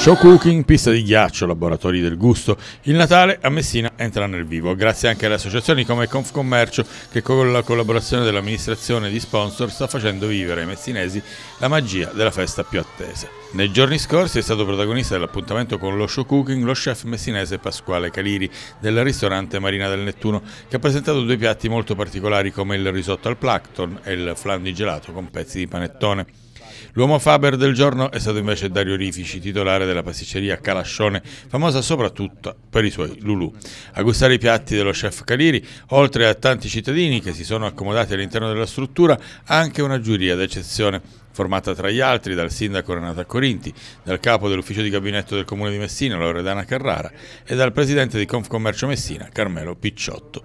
Show Cooking, pista di ghiaccio, laboratori del gusto. Il Natale a Messina entra nel vivo, grazie anche alle associazioni come Confcommercio che con la collaborazione dell'amministrazione di sponsor sta facendo vivere ai messinesi la magia della festa più attesa. Nei giorni scorsi è stato protagonista dell'appuntamento con lo show cooking lo chef messinese Pasquale Caliri del ristorante Marina del Nettuno che ha presentato due piatti molto particolari come il risotto al plankton e il flan di gelato con pezzi di panettone. L'uomo Faber del giorno è stato invece Dario Rifici, titolare della pasticceria Calascione, famosa soprattutto per i suoi Lulù. A gustare i piatti dello chef Caliri, oltre a tanti cittadini che si sono accomodati all'interno della struttura, anche una giuria d'eccezione formata tra gli altri dal sindaco Renata Corinti, dal capo dell'ufficio di gabinetto del comune di Messina Loredana Carrara e dal presidente di Confcommercio Messina Carmelo Picciotto.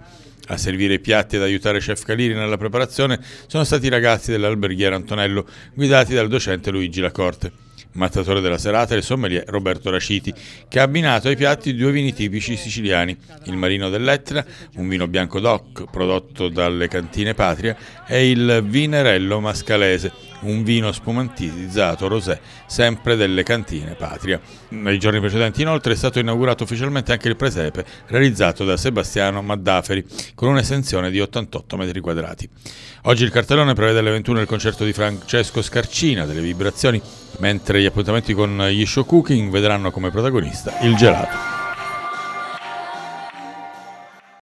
A servire i piatti ed aiutare Chef Caliri nella preparazione sono stati i ragazzi dell'alberghiera Antonello, guidati dal docente Luigi Lacorte. Mattatore della serata è il sommelier Roberto Raciti, che ha abbinato ai piatti due vini tipici siciliani, il Marino dell'Etna, un vino bianco DOC prodotto dalle cantine Patria, e il Vinerello Mascalese, un vino spumantizzato rosé, sempre delle cantine Patria. Nei giorni precedenti inoltre è stato inaugurato ufficialmente anche il presepe realizzato da Sebastiano Maddaferi con un'estensione di 88 metri quadrati. Oggi il cartellone prevede alle 21 il concerto di Francesco Scarcina delle vibrazioni, mentre gli appuntamenti con gli show cooking vedranno come protagonista il gelato.